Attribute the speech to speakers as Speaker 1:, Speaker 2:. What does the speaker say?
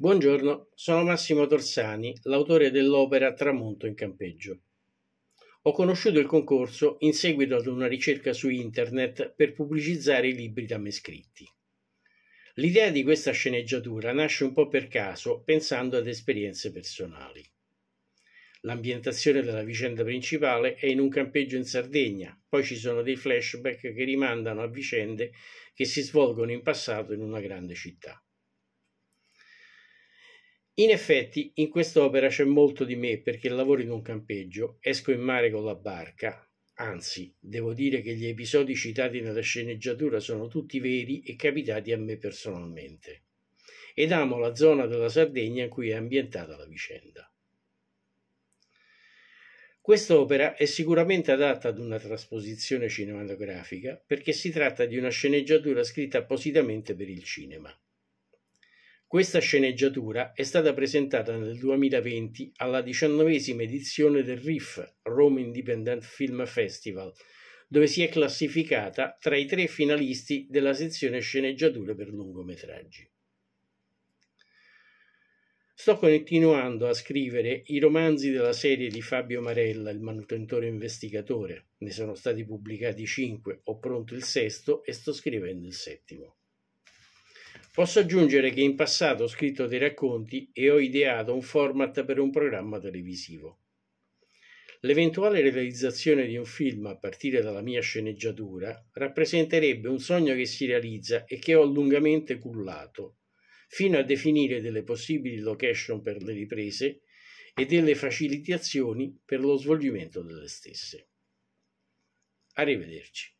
Speaker 1: Buongiorno, sono Massimo Torsani, l'autore dell'opera Tramonto in campeggio. Ho conosciuto il concorso in seguito ad una ricerca su internet per pubblicizzare i libri da me scritti. L'idea di questa sceneggiatura nasce un po' per caso, pensando ad esperienze personali. L'ambientazione della vicenda principale è in un campeggio in Sardegna, poi ci sono dei flashback che rimandano a vicende che si svolgono in passato in una grande città. In effetti, in quest'opera c'è molto di me perché lavoro in un campeggio, esco in mare con la barca, Anzi, devo dire che gli episodi citati nella sceneggiatura sono tutti veri e capitati a me personalmente. Ed amo la zona della Sardegna in cui è ambientata la vicenda. Quest'opera è sicuramente adatta ad una trasposizione cinematografica perché si tratta di una sceneggiatura scritta appositamente per il cinema. Questa sceneggiatura è stata presentata nel 2020 alla diciannovesima edizione del RIF, Rome Independent Film Festival, dove si è classificata tra i tre finalisti della sezione sceneggiature per lungometraggi. Sto continuando a scrivere i romanzi della serie di Fabio Marella, il manutentore investigatore. Ne sono stati pubblicati cinque, ho pronto il sesto e sto scrivendo il settimo. Posso aggiungere che in passato ho scritto dei racconti e ho ideato un format per un programma televisivo. L'eventuale realizzazione di un film a partire dalla mia sceneggiatura rappresenterebbe un sogno che si realizza e che ho lungamente cullato, fino a definire delle possibili location per le riprese e delle facilitazioni per lo svolgimento delle stesse. Arrivederci.